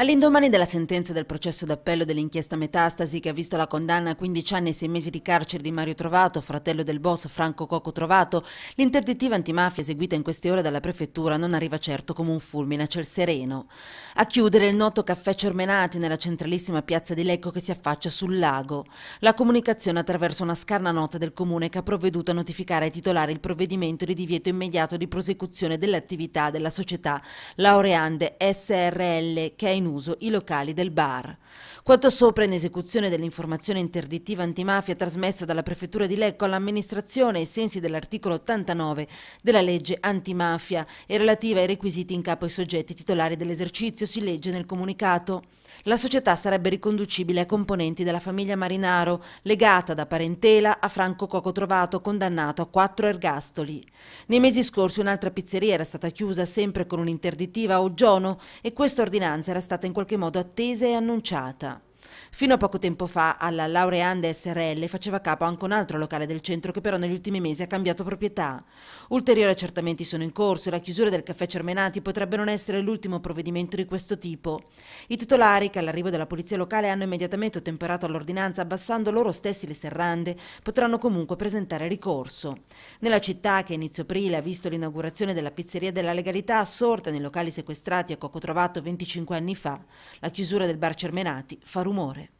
All'indomani della sentenza del processo d'appello dell'inchiesta Metastasi che ha visto la condanna a 15 anni e 6 mesi di carcere di Mario Trovato, fratello del boss Franco Coco Trovato, l'interdittiva antimafia eseguita in queste ore dalla prefettura non arriva certo come un fulmine a ciel sereno. A chiudere il noto caffè Cermenati nella centralissima piazza di Lecco che si affaccia sul lago. La comunicazione attraverso una scarna nota del comune che ha provveduto a notificare ai titolari il provvedimento di divieto immediato di prosecuzione dell'attività della società Laureande SRL che è in uso i locali del bar. Quanto sopra in esecuzione dell'informazione interdittiva antimafia trasmessa dalla Prefettura di Lecco all'amministrazione ai sensi dell'articolo 89 della legge antimafia e relativa ai requisiti in capo ai soggetti titolari dell'esercizio, si legge nel comunicato. La società sarebbe riconducibile a componenti della famiglia Marinaro, legata da parentela a Franco Coco Trovato, condannato a quattro ergastoli. Nei mesi scorsi un'altra pizzeria era stata chiusa sempre con un'interdittiva a Oggiono e questa ordinanza era stata stata in qualche modo attesa e annunciata. Fino a poco tempo fa alla Laureande SRL faceva capo anche un altro locale del centro che però negli ultimi mesi ha cambiato proprietà. Ulteriori accertamenti sono in corso e la chiusura del caffè Cermenati potrebbe non essere l'ultimo provvedimento di questo tipo. I titolari, che all'arrivo della polizia locale hanno immediatamente ottemperato all'ordinanza abbassando loro stessi le serrande, potranno comunque presentare ricorso. Nella città, che a inizio aprile ha visto l'inaugurazione della pizzeria della legalità assorta nei locali sequestrati a Cocotrovato 25 anni fa, la chiusura del bar Cermenati fa rumore rumore.